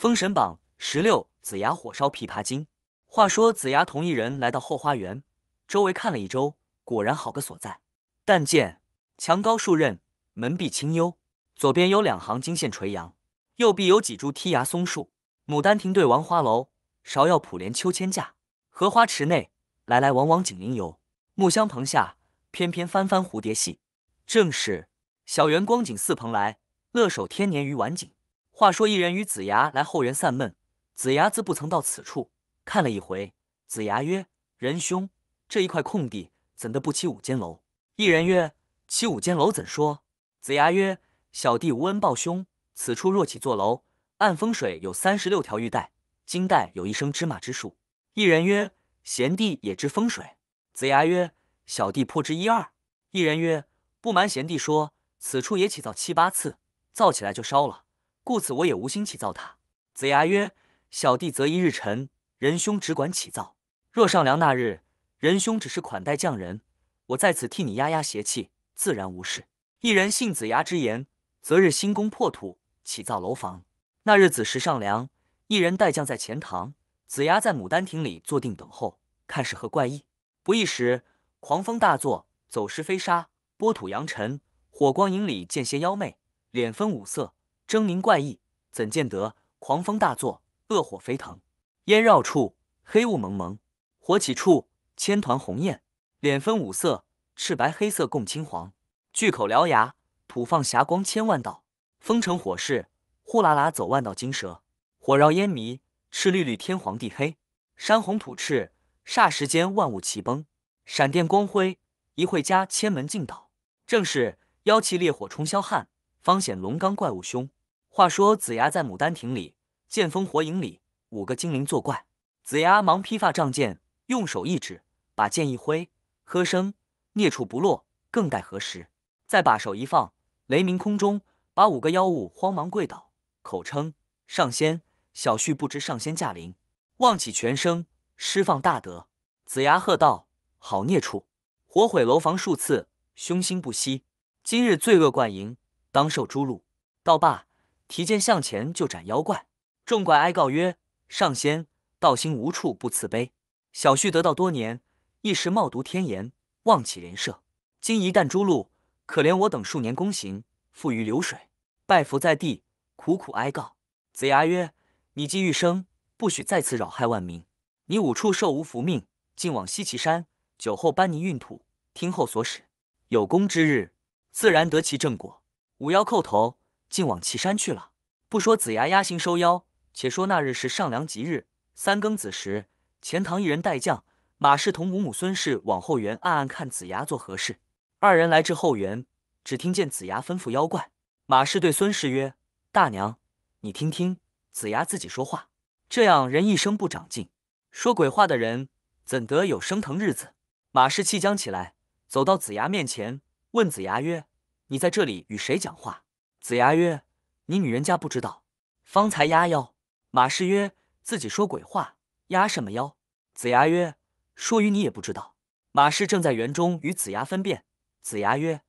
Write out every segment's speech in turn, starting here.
《封神榜》十六，子牙火烧琵琶精。话说子牙同一人来到后花园，周围看了一周，果然好个所在。但见墙高数仞，门壁清幽。左边有两行金线垂杨，右壁有几株剔牙松树。牡丹亭对王花楼，芍药圃连秋千架。荷花池内来来往往锦鳞游，木香棚下翩翩翻翻蝴蝶戏。正是小园光景似蓬莱，乐守天年于晚景。话说一人与子牙来后园散闷，子牙自不曾到此处，看了一回。子牙曰：“仁兄，这一块空地怎的不起五间楼？”一人曰：“起五间楼怎说？”子牙曰：“小弟无恩报兄，此处若起座楼，按风水有三十六条玉带，金带有一生芝麻之数。”一人曰：“贤弟也知风水？”子牙曰：“小弟破之一二。”一人曰：“不瞒贤弟说，此处也起造七八次，造起来就烧了。”故此，我也无心起造。他子牙曰：“小弟则一日晨，仁兄只管起造。若上梁那日，仁兄只是款待匠人，我在此替你压压邪气，自然无事。”一人性子牙之言，择日新工破土，起造楼房。那日子时上梁，一人带将在前堂，子牙在牡丹亭里坐定等候，看是何怪异。不一时，狂风大作，走石飞沙，波土扬尘，火光影里见些妖魅，脸分五色。狰狞怪异，怎见得？狂风大作，恶火飞腾，烟绕处黑雾蒙蒙，火起处千团红焰，脸分五色，赤白黑色共青黄，巨口獠牙吐放霞光千万道，风成火势呼啦啦走万道金蛇，火绕烟迷，赤绿绿天黄地黑，山红土赤，霎时间万物齐崩，闪电光辉，一会家千门尽倒，正是妖气烈火冲霄汉，方显龙刚怪物凶。话说子牙在牡丹亭里，剑锋火影里五个精灵作怪，子牙忙披发仗剑，用手一指，把剑一挥，喝声：“孽畜不落，更待何时？”再把手一放，雷鸣空中，把五个妖物慌忙跪倒，口称：“上仙，小婿不知上仙驾临，望起全声，施放大德。”子牙喝道：“好孽畜，火毁楼房数次，凶心不息，今日罪恶贯盈，当受诛戮。”道罢。提剑向前就斩妖怪，众怪哀告曰：“上仙，道心无处不慈悲。小婿得道多年，一时冒读天言，妄起人设。今一旦诛戮，可怜我等数年功行付于流水。”拜伏在地，苦苦哀告。子牙曰：“你既欲生，不许再次扰害万民。你五处受无福命，尽往西岐山，酒后搬泥运土，听候所使。有功之日，自然得其正果。”五妖叩头。竟往岐山去了。不说子牙压行收妖，且说那日是上梁吉日，三更子时，钱塘一人带将马氏同母母孙氏往后园暗暗看子牙做何事。二人来至后园，只听见子牙吩咐妖怪。马氏对孙氏曰：“大娘，你听听子牙自己说话，这样人一生不长进，说鬼话的人怎得有升腾日子？”马氏气将起来，走到子牙面前，问子牙曰：“你在这里与谁讲话？”子牙曰：“你女人家不知道，方才压妖。”马氏曰：“自己说鬼话，压什么妖？”子牙曰：“说与你也不知道。”马氏正在园中与子牙分辨。子牙曰：“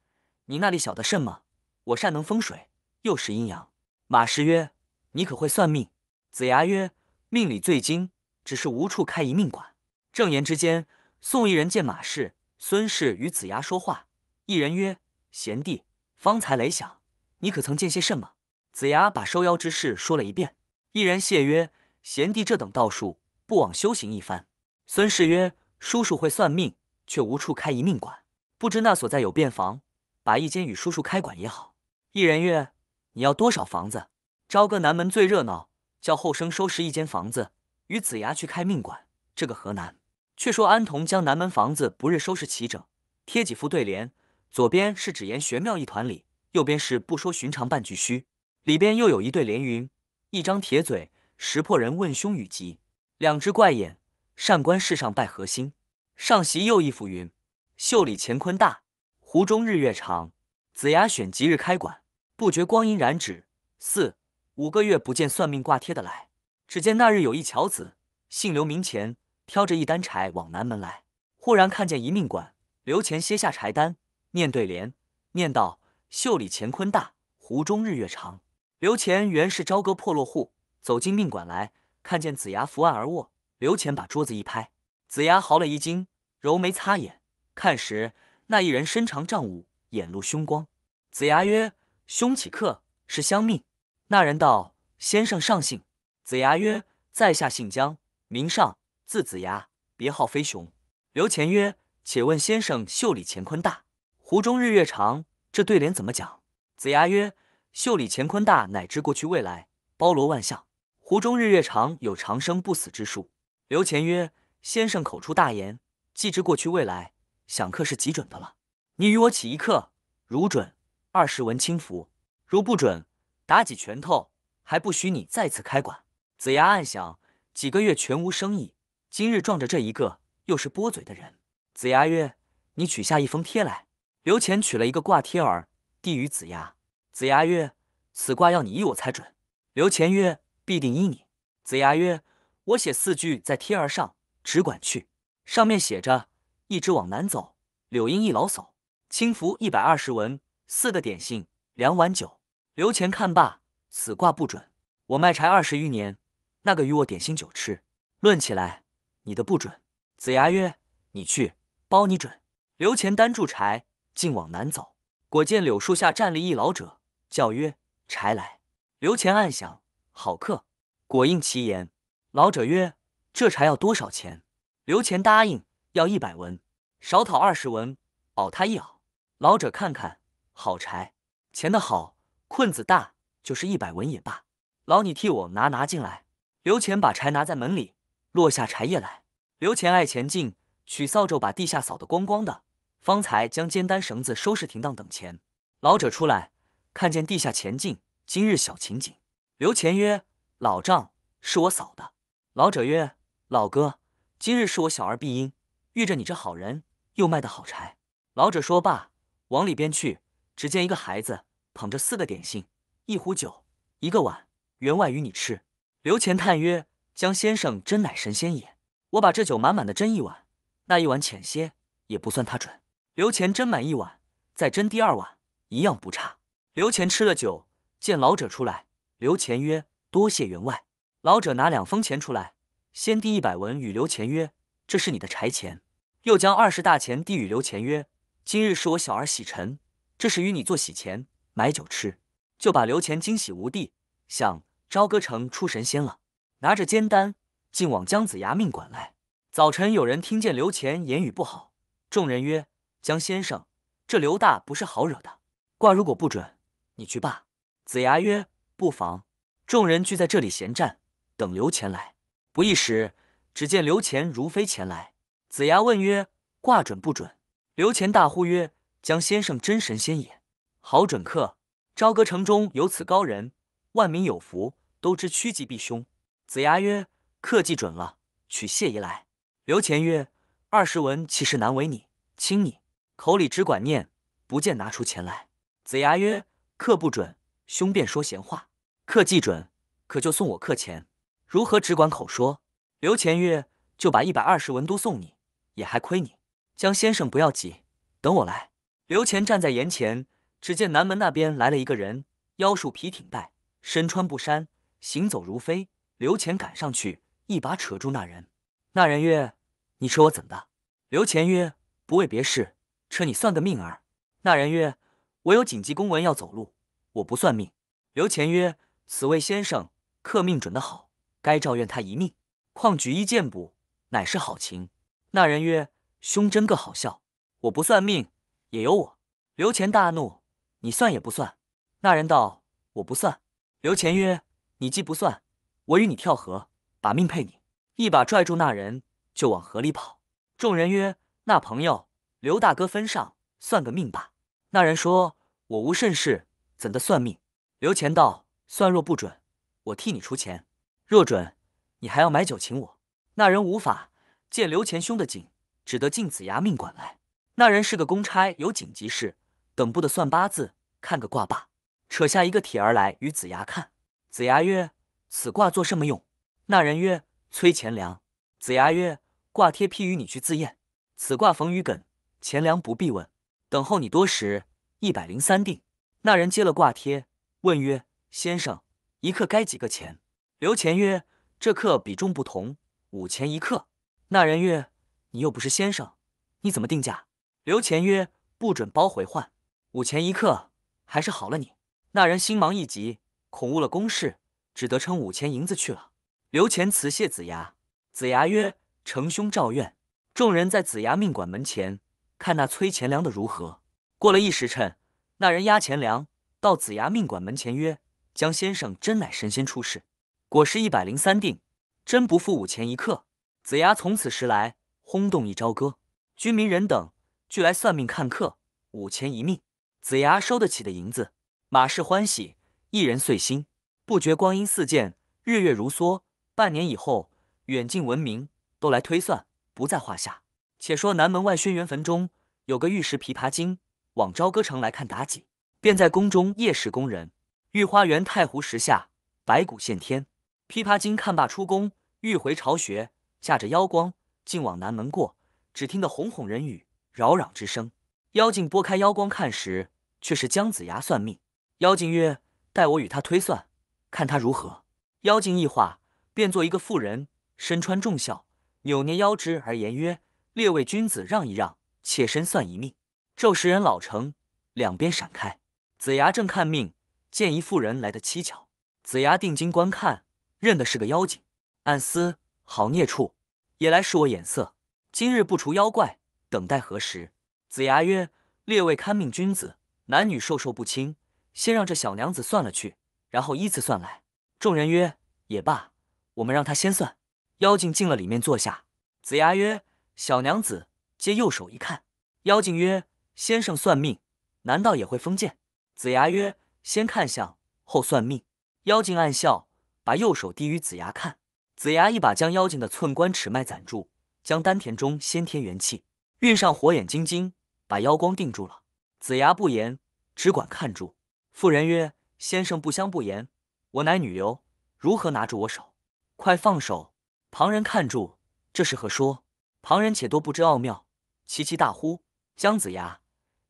你那里晓得什么？我善能风水，又是阴阳。”马氏曰：“你可会算命？”子牙曰：“命里最精，只是无处开一命馆。”正言之间，宋一人见马氏、孙氏与子牙说话。一人曰：“贤弟，方才雷响。”你可曾见些什么？子牙把收妖之事说了一遍。一人谢曰：“贤弟这等道术，不枉修行一番。”孙氏曰：“叔叔会算命，却无处开一命馆。不知那所在有便房，把一间与叔叔开馆也好。”一人曰：“你要多少房子？朝歌南门最热闹，叫后生收拾一间房子，与子牙去开命馆，这个何难？”却说安童将南门房子不日收拾齐整，贴几副对联，左边是“只言玄妙一团里”。右边是不说寻常半句虚，里边又有一对连云，一张铁嘴识破人问凶与吉，两只怪眼善观世上拜核星，上席又一浮云，袖里乾坤大，壶中日月长。子牙选吉日开馆，不觉光阴染指。四五个月不见算命挂贴的来，只见那日有一樵子，姓刘名钱，挑着一担柴往南门来，忽然看见一命馆，刘钱歇下柴担，念对联，念道。袖里乾坤大，壶中日月长。刘乾原是朝歌破落户，走进命馆来看见子牙伏案而卧。刘乾把桌子一拍，子牙嚎了一惊，揉眉擦眼看时，那一人身长丈五，眼露凶光。子牙曰：“兄起客是相命。”那人道：“先生上姓。”子牙曰：“在下姓姜，名尚，字子牙，别号飞熊。”刘乾曰：“且问先生，袖里乾坤大，壶中日月长。”这对联怎么讲？子牙曰：“袖里乾坤大，乃知过去未来，包罗万象；湖中日月长，有长生不死之术。”刘乾曰：“先生口出大言，既知过去未来，想课是极准的了。你与我起一课，如准二十文轻福，如不准打几拳头，还不许你再次开馆。”子牙暗想：几个月全无生意，今日撞着这一个，又是拨嘴的人。子牙曰：“你取下一封贴来。”刘乾取了一个卦贴儿，递与子牙。子牙曰：“此卦要你依我才准。”刘乾曰：“必定依你。”子牙曰：“我写四句在贴儿上，只管去。上面写着：一直往南走，柳荫一老叟，轻浮一百二十文，四个点心，两碗酒。”刘乾看罢，此卦不准。我卖柴二十余年，那个与我点心酒吃，论起来，你的不准。子牙曰：“你去，包你准。”刘乾单住柴。竟往南走，果见柳树下站立一老者，叫曰：“柴来！”刘乾暗想：“好客。”果应其言。老者曰：“这柴要多少钱？”刘乾答应：“要一百文，少讨二十文，保他一熬。老者看看，好柴，钱的好，困子大，就是一百文也罢。老你替我拿拿进来。刘乾把柴拿在门里，落下柴叶来。刘乾爱前进，取扫帚把地下扫得光光的。方才将肩单绳子收拾停当，等前。老者出来，看见地下钱进，今日小情景。刘乾曰：“老丈，是我嫂的。”老者曰：“老哥，今日是我小儿必应，遇着你这好人，又卖的好柴。”老者说罢，往里边去，只见一个孩子捧着四个点心，一壶酒，一个碗，员外与你吃。刘乾叹曰：“江先生真乃神仙也！我把这酒满满的斟一碗，那一碗浅些，也不算他准。”刘乾斟满一碗，再斟第二碗，一样不差。刘乾吃了酒，见老者出来，刘乾曰：“多谢员外。”老者拿两封钱出来，先递一百文与刘乾曰：“这是你的柴钱。”又将二十大钱递与刘乾曰：“今日是我小儿洗尘，这是与你做洗钱买酒吃。”就把刘乾惊喜无地，想朝歌城出神仙了，拿着煎丹，竟往姜子牙命馆来。早晨有人听见刘乾言语不好，众人曰：江先生，这刘大不是好惹的。卦如果不准，你去罢。子牙曰：“不妨。”众人聚在这里闲站，等刘前来。不一时，只见刘乾如飞前来。子牙问曰：“卦准不准？”刘乾大呼曰：“江先生真神仙也，好准客。朝歌城中有此高人，万民有福，都知趋吉避凶。”子牙曰：“客既准了，取谢仪来。”刘乾曰：“二十文其实难为你，亲你。”口里只管念，不见拿出钱来。子牙曰：“客不准，兄便说闲话；客既准，可就送我客钱。如何只管口说？”刘乾曰：“就把一百二十文都送你，也还亏你。”江先生不要急，等我来。刘乾站在檐前，只见南门那边来了一个人，腰束皮挺带，身穿布衫，行走如飞。刘乾赶上去，一把扯住那人。那人曰：“你扯我怎的？”刘乾曰：“不为别事。”扯你算个命儿。那人曰：“我有紧急公文要走路，我不算命。”刘乾曰：“此位先生克命准的好，该照怨他一命。况举一见卜，乃是好情。”那人曰：“兄真个好笑，我不算命，也由我。”刘乾大怒：“你算也不算？”那人道：“我不算。”刘乾曰：“你既不算，我与你跳河，把命配你。”一把拽住那人，就往河里跑。众人曰：“那朋友。”刘大哥分上算个命吧。那人说：“我无甚事，怎的算命？”刘乾道：“算若不准，我替你出钱；若准，你还要买酒请我。”那人无法，见刘乾凶的紧，只得进子牙命馆来。那人是个公差，有紧急事，等不得算八字，看个卦罢。扯下一个帖儿来与子牙看。子牙曰：“此卦做什么用？”那人曰：“催钱粮。”子牙曰：“卦贴批与你去自验。此卦逢于艮。”钱粮不必问，等候你多时。一百零三锭。那人接了挂贴，问曰：“先生，一刻该几个钱？”刘乾曰：“这刻比重不同，五钱一刻。”那人曰：“你又不是先生，你怎么定价？”刘乾曰：“不准包回换，五钱一刻，还是好了你。”那人心忙意急，恐误了公事，只得称五钱银子去了。刘乾辞谢子牙，子牙曰：“承兄照愿。”众人在子牙命馆门前。看那催钱粮的如何？过了一时辰，那人押钱粮到子牙命馆门前，曰：“姜先生真乃神仙出世，果是一百零三锭，真不负五钱一克。”子牙从此时来，轰动一朝歌，居民人等俱来算命看客，五钱一命。子牙收得起的银子，马氏欢喜，一人碎心。不觉光阴似箭，日月如梭，半年以后，远近闻名，都来推算，不在话下。且说南门外轩辕坟中有个玉石琵琶精，往朝歌城来看妲己，便在宫中夜视宫人。御花园太湖石下，白骨现天。琵琶精看罢出宫，欲回巢穴，驾着妖光，竟往南门过。只听得哄哄人语，扰扰之声。妖精拨开妖光看时，却是姜子牙算命。妖精曰：“待我与他推算，看他如何。”妖精一化，变做一个妇人，身穿重孝，扭捏腰肢而言曰。列位君子，让一让，妾身算一命。咒时人老成，两边闪开。子牙正看命，见一妇人来的蹊跷。子牙定睛观看，认得是个妖精，暗思：好孽畜，也来使我眼色。今日不除妖怪，等待何时？子牙曰：列位看命，君子男女授受不亲，先让这小娘子算了去，然后依次算来。众人曰：也罢，我们让她先算。妖精进了里面坐下。子牙曰。小娘子，接右手一看。妖精曰：“先生算命，难道也会封剑？”子牙曰：“先看相，后算命。”妖精暗笑，把右手递于子牙看。子牙一把将妖精的寸关尺脉攒住，将丹田中先天元气运上火眼金睛，把妖光定住了。子牙不言，只管看住。妇人曰：“先生不相不言，我乃女流，如何拿住我手？快放手！旁人看住，这是何说？”旁人且多不知奥妙，齐齐大呼：“姜子牙，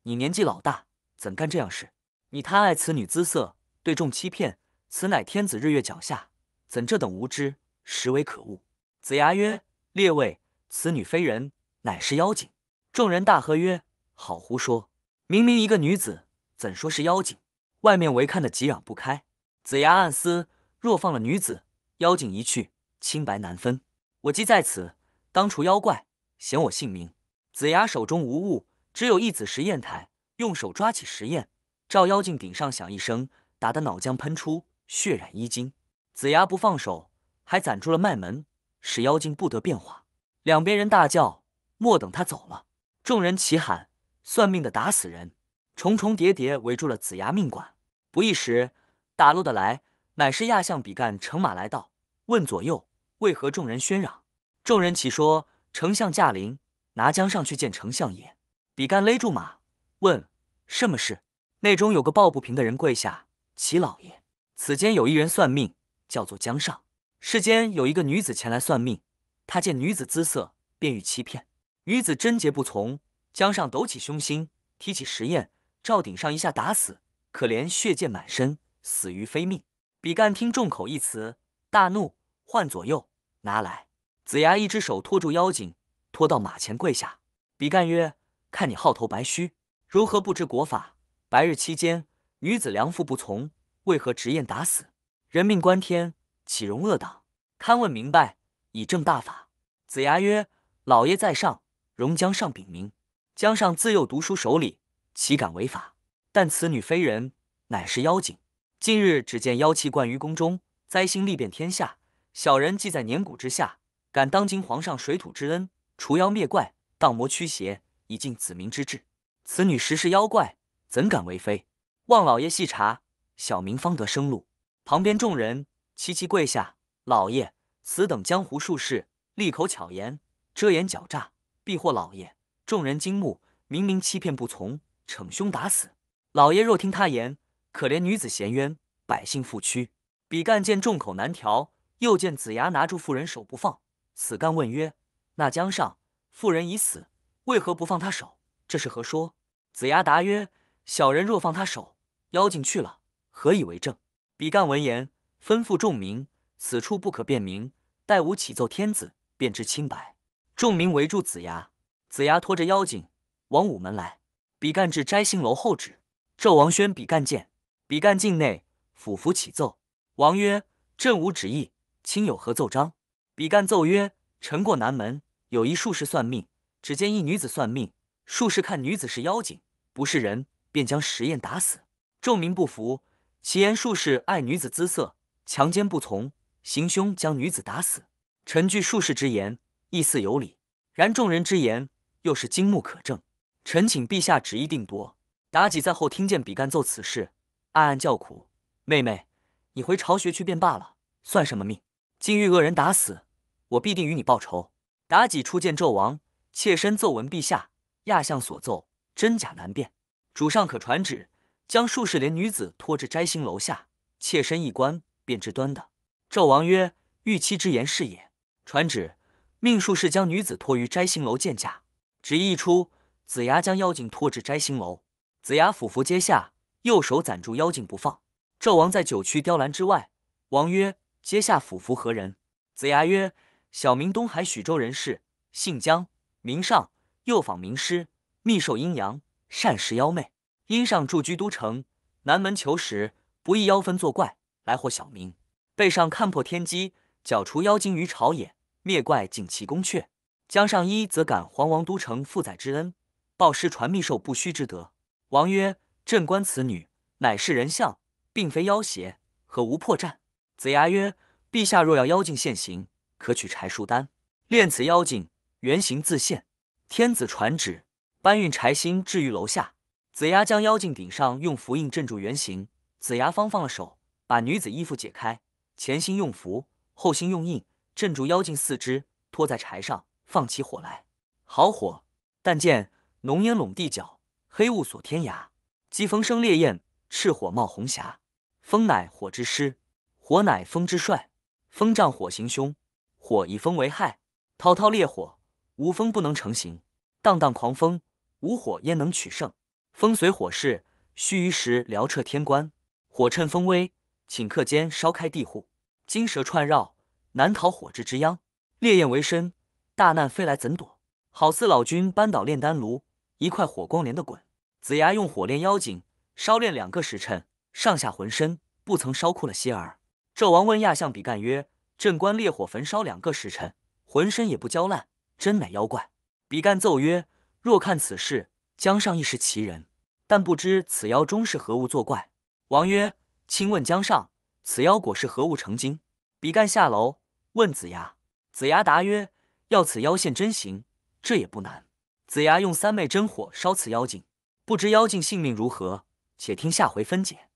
你年纪老大，怎干这样事？你贪爱此女姿色，对众欺骗，此乃天子日月脚下，怎这等无知，实为可恶！”子牙曰：“列位，此女非人，乃是妖精。”众人大喝曰：“好胡说！明明一个女子，怎说是妖精？”外面围看的几嚷不开。子牙暗思：若放了女子，妖精一去，清白难分。我既在此。当除妖怪显我姓名，子牙手中无物，只有一子石砚台，用手抓起石砚，照妖镜顶上响一声，打得脑浆喷出，血染衣襟。子牙不放手，还攒住了脉门，使妖精不得变化。两边人大叫：“莫等他走了！”众人齐喊：“算命的打死人！”重重叠叠围住了子牙命馆。不一时，打落的来，乃是亚相比干乘马来到，问左右：“为何众人喧嚷？”众人齐说：“丞相驾临，拿江上去见丞相也。”比干勒住马，问：“什么事？”内中有个抱不平的人跪下：“齐老爷，此间有一人算命，叫做江上。世间有一个女子前来算命，他见女子姿色，便欲欺骗。女子贞洁不从，江上抖起凶心，提起石砚，照顶上一下打死。可怜血溅满身，死于非命。”比干听众口一词，大怒，唤左右：“拿来！”子牙一只手托住妖精，拖到马前跪下。比干曰：“看你号头白须，如何不知国法？白日期间，女子良妇不从，为何执雁打死？人命关天，岂容恶党？堪问明白，以正大法。”子牙曰：“老爷在上，容江上禀明。江上自幼读书守礼，岂敢违法？但此女非人，乃是妖精。近日只见妖气贯于宫中，灾星历遍天下。小人记在年谷之下。”感当今皇上水土之恩，除妖灭怪，荡魔驱邪，以尽子民之志。此女实是妖怪，怎敢为妃？望老爷细查，小民方得生路。旁边众人齐齐跪下。老爷，此等江湖术士，利口巧言，遮掩狡诈，避祸老爷。众人惊目，明明欺骗不从，逞凶打死。老爷若听他言，可怜女子闲冤，百姓负屈。比干见众口难调，又见子牙拿住妇人手不放。子干问曰：“那江上妇人已死，为何不放他手？这是何说？”子牙答曰：“小人若放他手，妖精去了，何以为证？”比干闻言，吩咐众民：“此处不可辨明，待吾启奏天子，便知清白。”众民围住子牙，子牙拖着妖精往午门来。比干至摘星楼候旨，纣王宣比干见。比干境内，俯伏启奏，王曰：“朕无旨意，卿有何奏章？”比干奏曰：“臣过南门，有一术士算命，只见一女子算命。术士看女子是妖精，不是人，便将石燕打死。众民不服，其言术士爱女子姿色，强奸不从，行凶将女子打死。臣据术士之言，亦似有理。然众人之言，又是金目可证。臣请陛下旨意定夺。”妲己在后听见比干奏此事，暗暗叫苦：“妹妹，你回巢穴去便罢了，算什么命？”今遇恶人打死，我必定与你报仇。妲己初见纣王，妾身奏闻陛下，亚相所奏真假难辨，主上可传旨将术士连女子拖至摘星楼下，妾身一观便知端的。纣王曰：“玉妻之言是也。”传旨命术士将女子拖于摘星楼见驾。旨意一出，子牙将妖精拖至摘星楼。子牙俯伏阶下，右手攒住妖精不放。纣王在九曲雕栏之外，王曰。阶下府符何人？子牙曰：“小明东海许州人士，姓姜，名尚，又访名师，秘授阴阳，善识妖魅。因上住居都城南门，求食，不意妖氛作怪，来获小明。背上看破天机，剿除妖精于朝野，灭怪尽其功阙。姜尚一，则感皇王都城父载之恩，报师传秘授不虚之德。王曰：‘朕观此女，乃是人相，并非妖邪，何无破绽？’”子牙曰：“陛下若要妖精现形，可取柴树丹炼此妖精原形自现。”天子传旨，搬运柴薪置于楼下。子牙将妖精顶上用符印镇住原形，子牙方放了手，把女子衣服解开，前心用符，后心用印，镇住妖精四肢，拖在柴上，放起火来。好火！但见浓烟笼地角，黑雾锁天涯。疾风生烈焰，赤火冒红霞。风乃火之师。火乃风之帅，风仗火行凶，火以风为害。滔滔烈火，无风不能成形；荡荡狂风，无火焉能取胜？风随火势，须臾时辽彻天关；火趁风威，顷刻间烧开地户。金蛇串绕，难逃火炙之殃；烈焰为身，大难飞来怎躲？好似老君扳倒炼丹炉，一块火光连的滚。子牙用火炼妖精，烧炼两个时辰，上下浑身不曾烧枯了些儿。纣王问亚相比干曰：“朕观烈火焚烧两个时辰，浑身也不焦烂，真乃妖怪。”比干奏曰：“若看此事，江上亦是奇人，但不知此妖终是何物作怪。”王曰：“亲问江上，此妖果是何物成精？”比干下楼问子牙，子牙答曰：“要此妖现真形，这也不难。子牙用三昧真火烧此妖精，不知妖精性命如何？且听下回分解。”